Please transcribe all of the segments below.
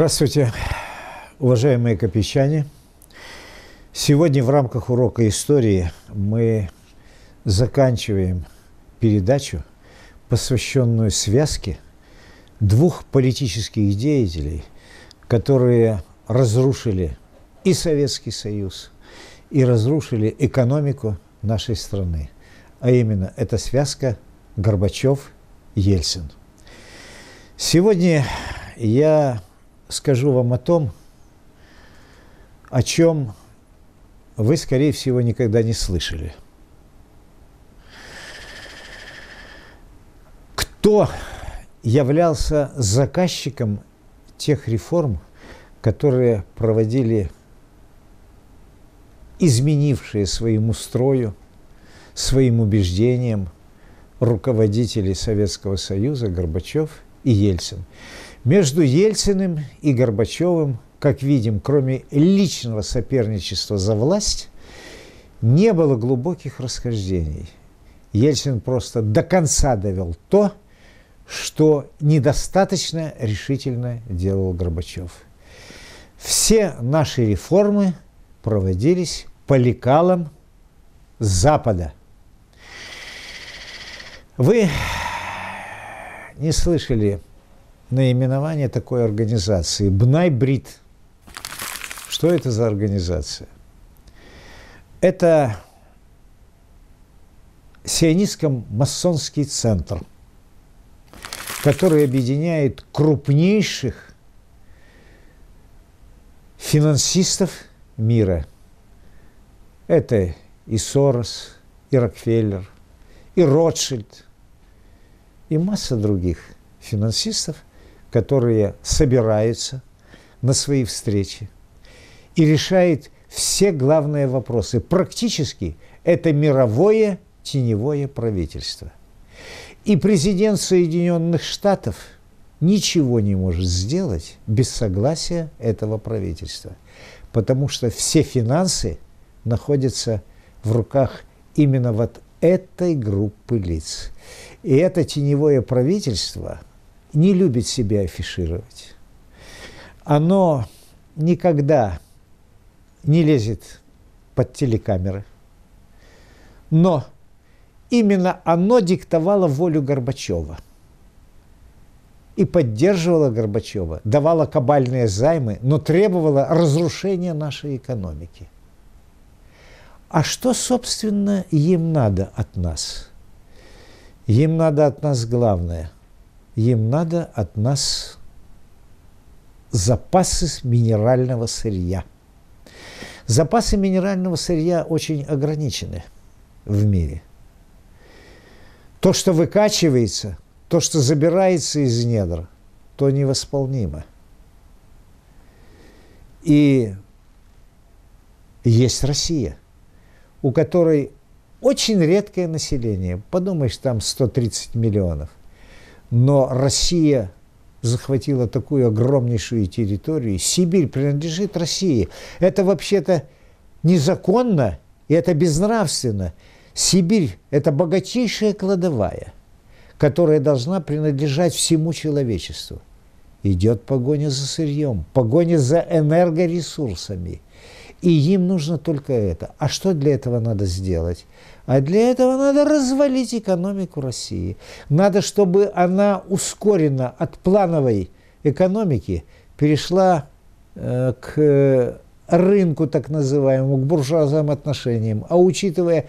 Здравствуйте, уважаемые копещане! Сегодня в рамках урока истории мы заканчиваем передачу, посвященную связке двух политических деятелей, которые разрушили и Советский Союз, и разрушили экономику нашей страны. А именно, эта связка Горбачев-Ельцин. Сегодня я скажу вам о том, о чем вы, скорее всего, никогда не слышали. Кто являлся заказчиком тех реформ, которые проводили изменившие своему строю, своим убеждениям руководители Советского Союза Горбачев и Ельцин. Между Ельциным и Горбачевым, как видим, кроме личного соперничества за власть, не было глубоких расхождений. Ельцин просто до конца довел то, что недостаточно решительно делал Горбачев. Все наши реформы проводились по лекалам Запада. Вы не слышали наименование такой организации – Бнайбрид. Что это за организация? Это сионистско-масонский центр, который объединяет крупнейших финансистов мира. Это и Сорос, и Рокфеллер, и Ротшильд, и масса других финансистов – которые собираются на свои встречи и решает все главные вопросы. Практически это мировое теневое правительство. И президент Соединенных Штатов ничего не может сделать без согласия этого правительства, потому что все финансы находятся в руках именно вот этой группы лиц. И это теневое правительство – не любит себя афишировать. Оно никогда не лезет под телекамеры. Но именно оно диктовало волю Горбачева и поддерживало Горбачева, давало кабальные займы, но требовало разрушения нашей экономики. А что, собственно, им надо от нас? Им надо от нас главное – им надо от нас запасы минерального сырья. Запасы минерального сырья очень ограничены в мире. То, что выкачивается, то, что забирается из недр, то невосполнимо. И есть Россия, у которой очень редкое население. Подумаешь, там 130 миллионов. Но Россия захватила такую огромнейшую территорию. Сибирь принадлежит России. Это вообще-то незаконно и это безнравственно. Сибирь – это богатейшая кладовая, которая должна принадлежать всему человечеству. Идет погоня за сырьем, погоня за энергоресурсами. И им нужно только это. А что для этого надо сделать? А для этого надо развалить экономику России. Надо, чтобы она ускоренно от плановой экономики перешла э, к э, рынку так называемому, к буржуазным отношениям. А учитывая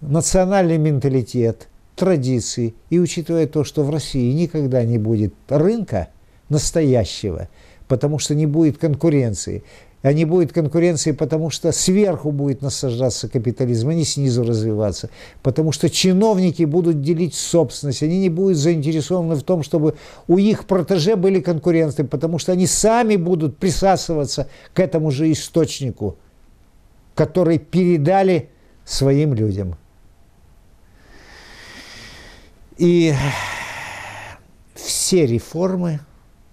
национальный менталитет, традиции и учитывая то, что в России никогда не будет рынка настоящего, потому что не будет конкуренции – а не будет конкуренции, потому что сверху будет насаждаться капитализм, а не снизу развиваться, потому что чиновники будут делить собственность, они не будут заинтересованы в том, чтобы у их протеже были конкуренты, потому что они сами будут присасываться к этому же источнику, который передали своим людям. И все реформы,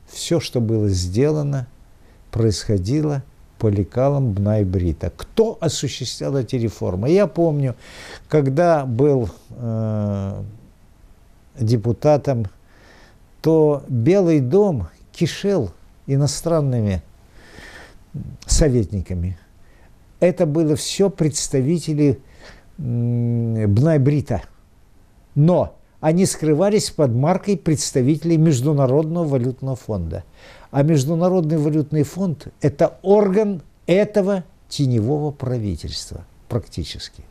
все, что было сделано, происходило – по лекалам Бнайбрита. Кто осуществлял эти реформы? Я помню, когда был э, депутатом, то Белый дом кишел иностранными советниками. Это было все представители э, Бна Но они скрывались под маркой представителей Международного валютного фонда. А Международный валютный фонд – это орган этого теневого правительства практически.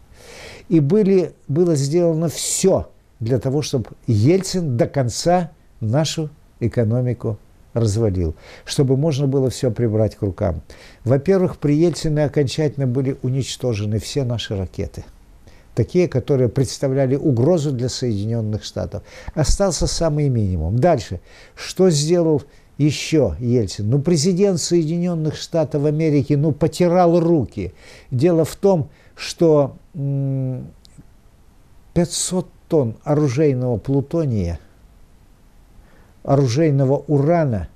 И были, было сделано все для того, чтобы Ельцин до конца нашу экономику развалил, чтобы можно было все прибрать к рукам. Во-первых, при Ельцине окончательно были уничтожены все наши ракеты, такие, которые представляли угрозу для Соединенных Штатов. Остался самый минимум. Дальше, что сделал еще Ельцин. Ну, президент Соединенных Штатов Америки, ну, потирал руки. Дело в том, что 500 тонн оружейного плутония, оружейного урана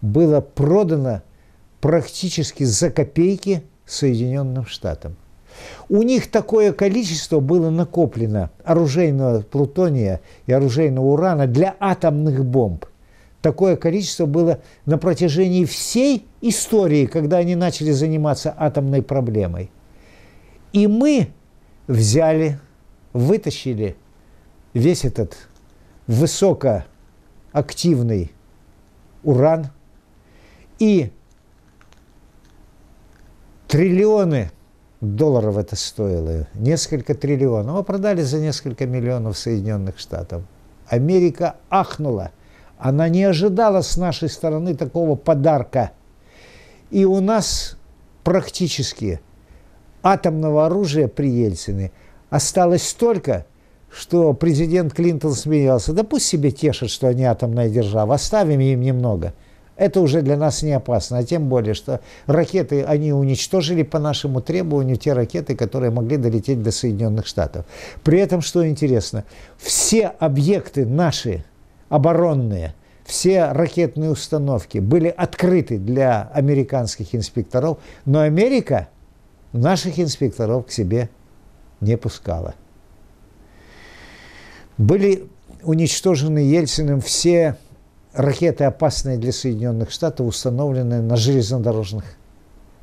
было продано практически за копейки Соединенным Штатам. У них такое количество было накоплено оружейного плутония и оружейного урана для атомных бомб. Такое количество было на протяжении всей истории, когда они начали заниматься атомной проблемой. И мы взяли, вытащили весь этот высокоактивный уран и триллионы долларов это стоило, несколько триллионов, а продали за несколько миллионов Соединенных Штатов. Америка ахнула – она не ожидала с нашей стороны такого подарка. И у нас практически атомного оружия при Ельцине осталось столько, что президент Клинтон смеялся. Да пусть себе тешат, что они атомная держава. Оставим им немного. Это уже для нас не опасно. А тем более, что ракеты они уничтожили по нашему требованию те ракеты, которые могли долететь до Соединенных Штатов. При этом, что интересно, все объекты наши – оборонные, все ракетные установки были открыты для американских инспекторов, но Америка наших инспекторов к себе не пускала. Были уничтожены Ельциным все ракеты, опасные для Соединенных Штатов, установленные на железнодорожных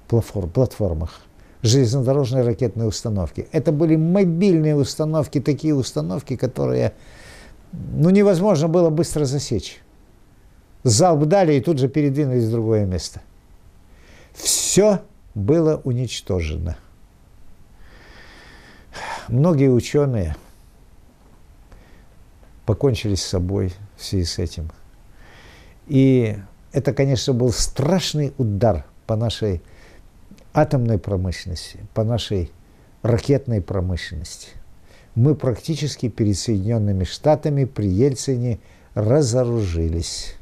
платформах железнодорожные ракетные установки. Это были мобильные установки, такие установки, которые ну, невозможно было быстро засечь. Залп дали и тут же передвинулись в другое место. Все было уничтожено. Многие ученые покончили с собой в связи с этим. И это, конечно, был страшный удар по нашей атомной промышленности, по нашей ракетной промышленности мы практически перед Соединенными Штатами при Ельцине разоружились.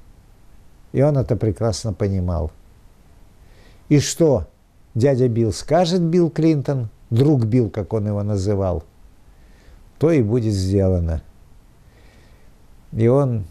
И он это прекрасно понимал. И что дядя Билл скажет Билл Клинтон, друг Билл, как он его называл, то и будет сделано. И он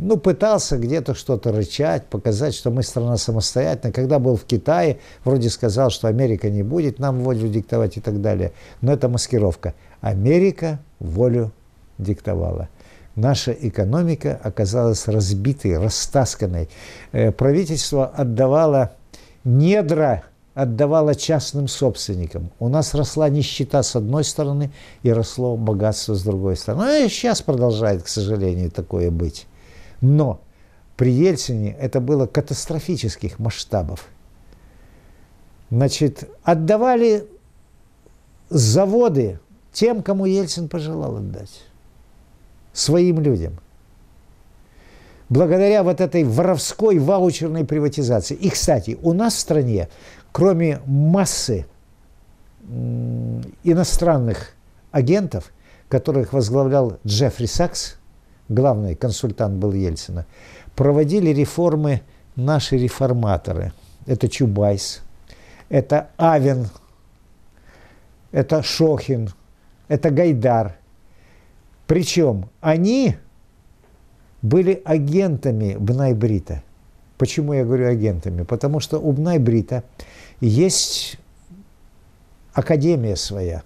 ну, пытался где-то что-то рычать, показать, что мы страна самостоятельная. Когда был в Китае, вроде сказал, что Америка не будет нам волю диктовать и так далее. Но это маскировка. Америка волю диктовала. Наша экономика оказалась разбитой, растасканной. Э, правительство отдавало недра отдавала частным собственникам. У нас росла нищета с одной стороны и росло богатство с другой стороны. Ну и сейчас продолжает, к сожалению, такое быть. Но при Ельцине это было катастрофических масштабов. Значит, отдавали заводы тем, кому Ельцин пожелал отдать. Своим людям. Благодаря вот этой воровской ваучерной приватизации. И, кстати, у нас в стране, кроме массы иностранных агентов, которых возглавлял Джеффри Сакс – главный консультант был Ельцина, проводили реформы наши реформаторы. Это Чубайс, это Авен, это Шохин, это Гайдар. Причем они были агентами Бнайбрита. Почему я говорю агентами? Потому что у Бнайбрита есть академия своя,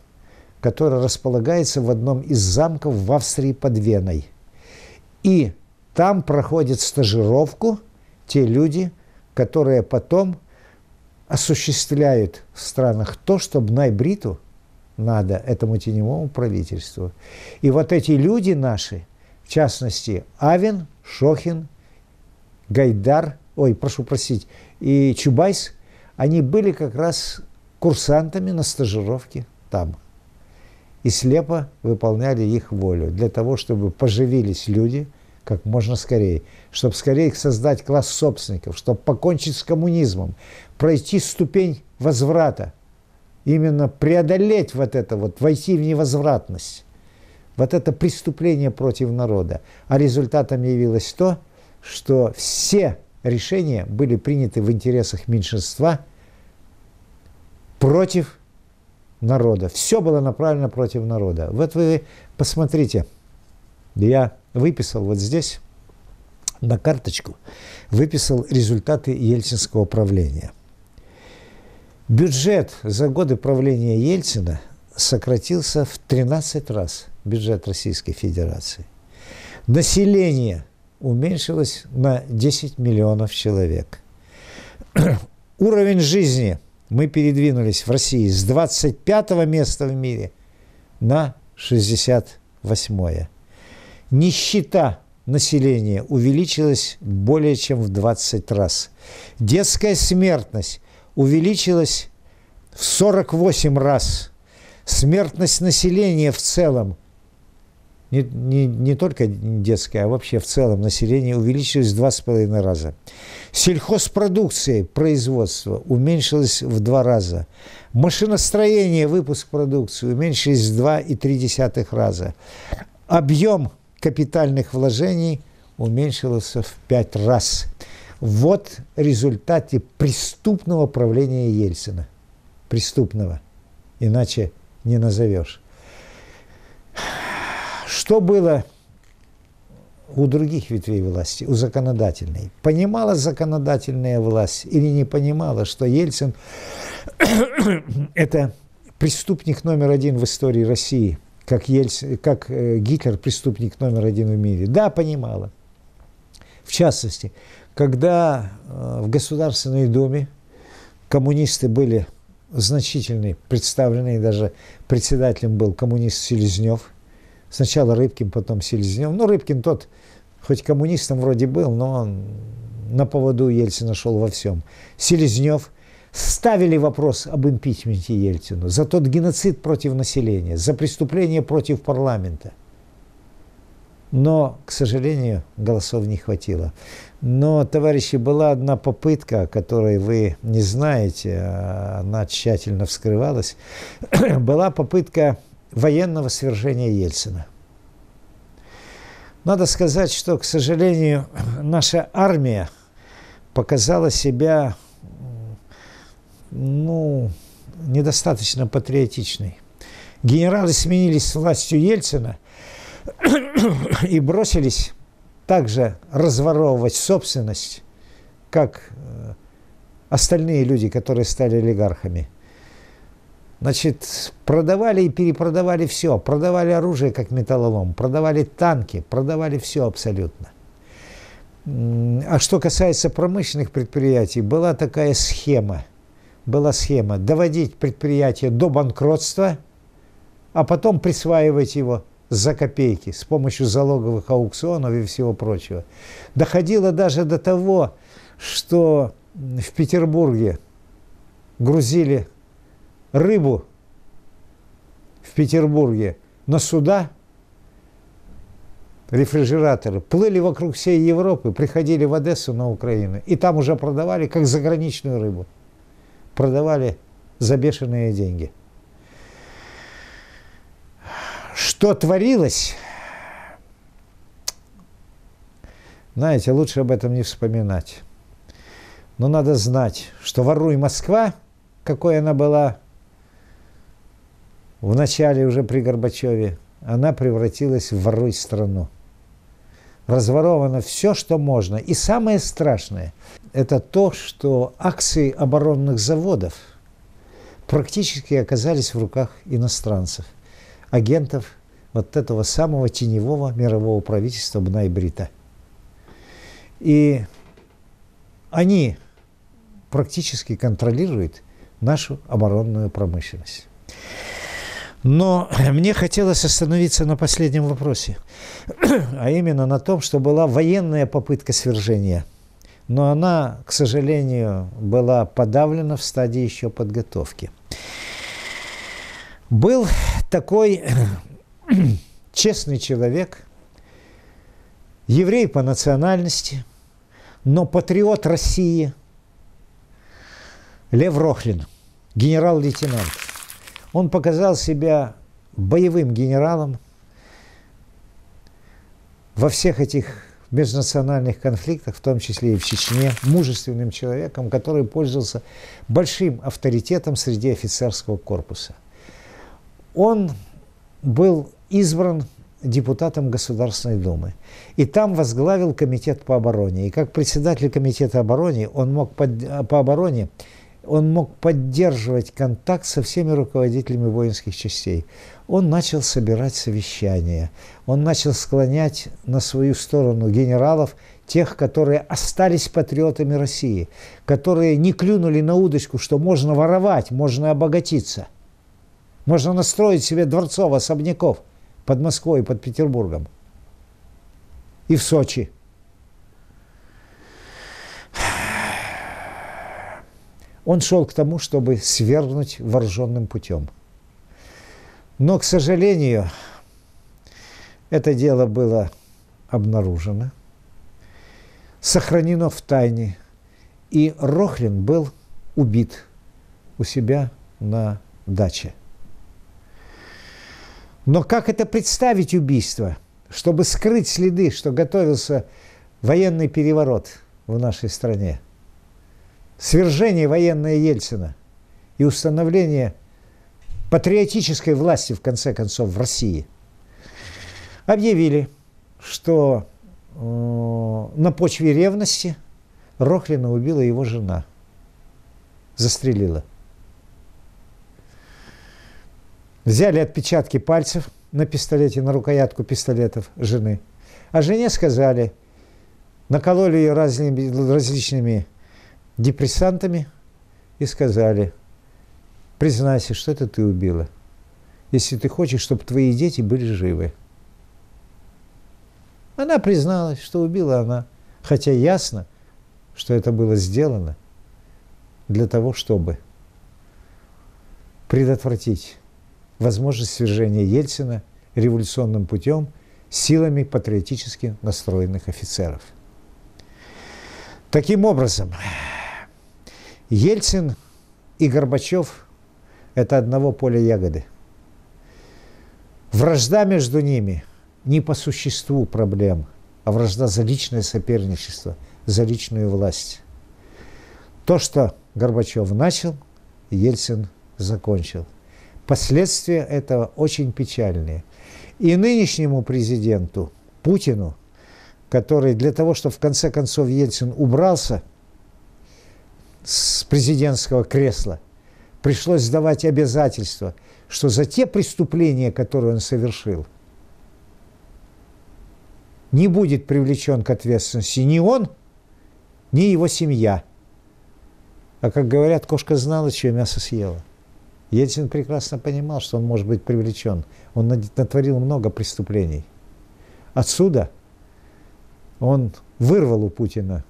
которая располагается в одном из замков в Австрии под Веной – и там проходят стажировку те люди, которые потом осуществляют в странах то, что Бнайбриту надо этому теневому правительству. И вот эти люди наши, в частности, Авен, Шохин, Гайдар, ой, прошу простить, и Чубайс, они были как раз курсантами на стажировке там – и слепо выполняли их волю, для того, чтобы поживились люди как можно скорее, чтобы скорее создать класс собственников, чтобы покончить с коммунизмом, пройти ступень возврата, именно преодолеть вот это вот, войти в невозвратность. Вот это преступление против народа. А результатом явилось то, что все решения были приняты в интересах меньшинства против народа. Все было направлено против народа. Вот вы посмотрите, я выписал вот здесь на карточку, выписал результаты ельцинского правления. Бюджет за годы правления Ельцина сократился в 13 раз, бюджет Российской Федерации. Население уменьшилось на 10 миллионов человек. Уровень жизни – мы передвинулись в России с 25 места в мире на 68. Нищета населения увеличилась более чем в 20 раз. Детская смертность увеличилась в 48 раз. Смертность населения в целом не, не, не только детское, а вообще в целом население увеличилось в два с половиной раза. Сельхозпродукция, производство уменьшилось в два раза. Машиностроение, выпуск продукции уменьшились в два и три десятых раза. Объем капитальных вложений уменьшился в пять раз. Вот результаты преступного правления Ельцина. Преступного. Иначе не назовешь. Что было у других ветвей власти, у законодательной? Понимала законодательная власть или не понимала, что Ельцин – это преступник номер один в истории России, как, Ельцин, как э, Гитлер – преступник номер один в мире? Да, понимала. В частности, когда э, в Государственной Думе коммунисты были значительные, представленные, даже председателем был коммунист Селезнев – Сначала Рыбкин, потом Селезнев. Ну, Рыбкин тот, хоть коммунистом вроде был, но он на поводу Ельцина шел во всем. Селезнев ставили вопрос об импичменте Ельцину за тот геноцид против населения, за преступление против парламента. Но, к сожалению, голосов не хватило. Но, товарищи, была одна попытка, которой вы не знаете, а она тщательно вскрывалась. была попытка военного свержения Ельцина. Надо сказать, что, к сожалению, наша армия показала себя ну, недостаточно патриотичной. Генералы сменились с властью Ельцина и бросились также разворовывать собственность, как э, остальные люди, которые стали олигархами – Значит, продавали и перепродавали все. Продавали оружие, как металлолом, продавали танки, продавали все абсолютно. А что касается промышленных предприятий, была такая схема. Была схема доводить предприятие до банкротства, а потом присваивать его за копейки с помощью залоговых аукционов и всего прочего. Доходило даже до того, что в Петербурге грузили рыбу в Петербурге, на суда, рефрижераторы, плыли вокруг всей Европы, приходили в Одессу на Украину, и там уже продавали как заграничную рыбу. Продавали за бешеные деньги. Что творилось, знаете, лучше об этом не вспоминать. Но надо знать, что воруй Москва, какой она была в начале уже при Горбачеве, она превратилась в воруй страну. Разворовано все, что можно. И самое страшное – это то, что акции оборонных заводов практически оказались в руках иностранцев, агентов вот этого самого теневого мирового правительства Бнайбрита. И они практически контролируют нашу оборонную промышленность. Но мне хотелось остановиться на последнем вопросе, а именно на том, что была военная попытка свержения, но она, к сожалению, была подавлена в стадии еще подготовки. Был такой честный человек, еврей по национальности, но патриот России, Лев Рохлин, генерал-лейтенант. Он показал себя боевым генералом во всех этих межнациональных конфликтах, в том числе и в Чечне, мужественным человеком, который пользовался большим авторитетом среди офицерского корпуса. Он был избран депутатом Государственной Думы. И там возглавил комитет по обороне. И как председатель комитета обороны он мог под, по обороне он мог поддерживать контакт со всеми руководителями воинских частей. Он начал собирать совещания, он начал склонять на свою сторону генералов, тех, которые остались патриотами России, которые не клюнули на удочку, что можно воровать, можно обогатиться, можно настроить себе дворцов, особняков под Москвой, под Петербургом и в Сочи – Он шел к тому, чтобы свергнуть вооруженным путем. Но, к сожалению, это дело было обнаружено, сохранено в тайне, и Рохлин был убит у себя на даче. Но как это представить убийство, чтобы скрыть следы, что готовился военный переворот в нашей стране – свержение военное Ельцина и установление патриотической власти, в конце концов, в России, объявили, что э, на почве ревности Рохлина убила его жена, застрелила. Взяли отпечатки пальцев на пистолете, на рукоятку пистолетов жены. А жене сказали, накололи ее разными, различными депрессантами и сказали, признайся, что это ты убила, если ты хочешь, чтобы твои дети были живы. Она призналась, что убила она, хотя ясно, что это было сделано для того, чтобы предотвратить возможность свержения Ельцина революционным путем силами патриотически настроенных офицеров. Таким образом, Ельцин и Горбачев – это одного поля ягоды. Вражда между ними не по существу проблем, а вражда за личное соперничество, за личную власть. То, что Горбачев начал, Ельцин закончил. Последствия этого очень печальные. И нынешнему президенту Путину, который для того, чтобы в конце концов Ельцин убрался – с президентского кресла. Пришлось сдавать обязательства, что за те преступления, которые он совершил, не будет привлечен к ответственности ни он, ни его семья. А как говорят, кошка знала, чье мясо съела. Ельцин прекрасно понимал, что он может быть привлечен. Он натворил много преступлений. Отсюда он вырвал у Путина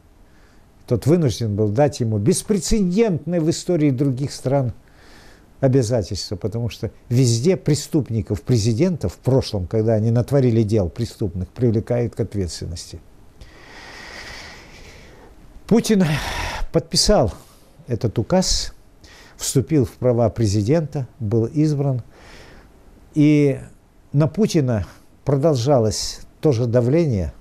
тот вынужден был дать ему беспрецедентное в истории других стран обязательство, потому что везде преступников президентов в прошлом, когда они натворили дел преступных, привлекают к ответственности. Путин подписал этот указ, вступил в права президента, был избран. И на Путина продолжалось то же давление,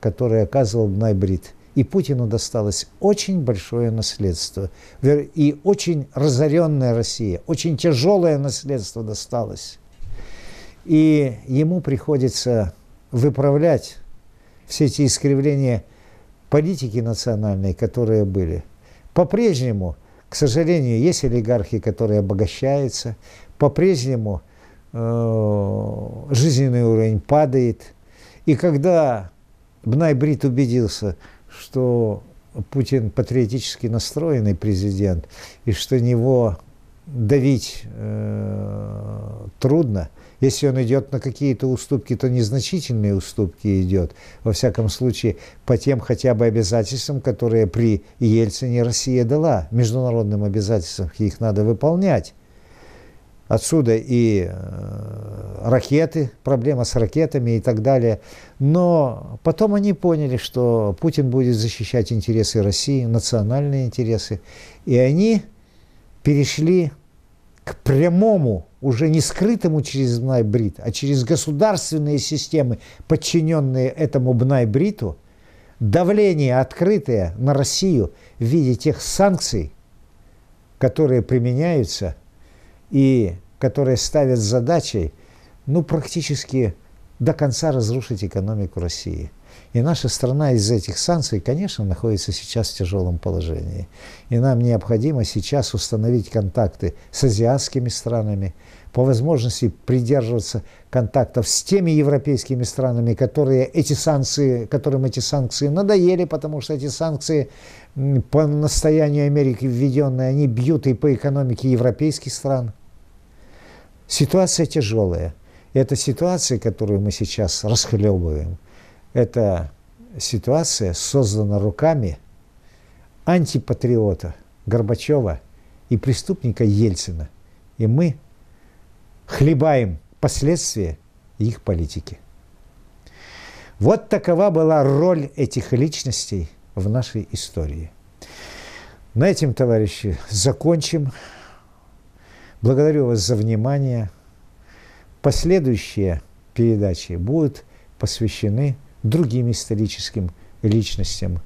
которое оказывал Найбрид. И Путину досталось очень большое наследство. И очень разоренная Россия, очень тяжелое наследство досталось. И ему приходится выправлять все эти искривления политики национальной, которые были. По-прежнему, к сожалению, есть олигархи, которые обогащаются. По-прежнему э, жизненный уровень падает. И когда Бнайбрид убедился – что Путин патриотически настроенный президент, и что него давить э, трудно. Если он идет на какие-то уступки, то незначительные уступки идет, во всяком случае, по тем хотя бы обязательствам, которые при Ельцине Россия дала, международным обязательствам, их надо выполнять. Отсюда и э, ракеты, проблема с ракетами и так далее. Но потом они поняли, что Путин будет защищать интересы России, национальные интересы. И они перешли к прямому, уже не скрытому через Бнайбрид, а через государственные системы, подчиненные этому Бнайбриту, давление открытое на Россию в виде тех санкций, которые применяются – и которые ставят задачей, ну, практически до конца разрушить экономику России. И наша страна из этих санкций, конечно, находится сейчас в тяжелом положении. И нам необходимо сейчас установить контакты с азиатскими странами, по возможности придерживаться контактов с теми европейскими странами, которые эти санкции, которым эти санкции надоели, потому что эти санкции по настоянию Америки введенные, они бьют и по экономике европейских стран. Ситуация тяжелая. эта ситуация, которую мы сейчас расхлебываем. Это ситуация создана руками антипатриота Горбачева и преступника Ельцина. И мы хлебаем последствия их политики. Вот такова была роль этих личностей в нашей истории. На этом, товарищи, закончим. Благодарю вас за внимание. Последующие передачи будут посвящены другим историческим личностям,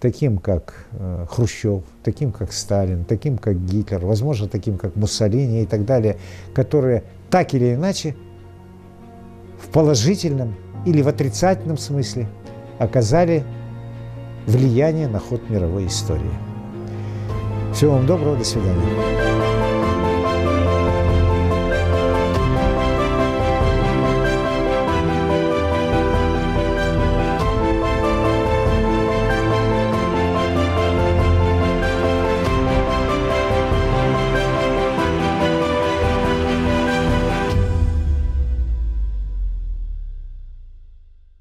таким как э, Хрущев, таким как Сталин, таким как Гитлер, возможно, таким как Муссолини и так далее, которые так или иначе в положительном или в отрицательном смысле оказали влияние на ход мировой истории. Всего вам доброго, до свидания.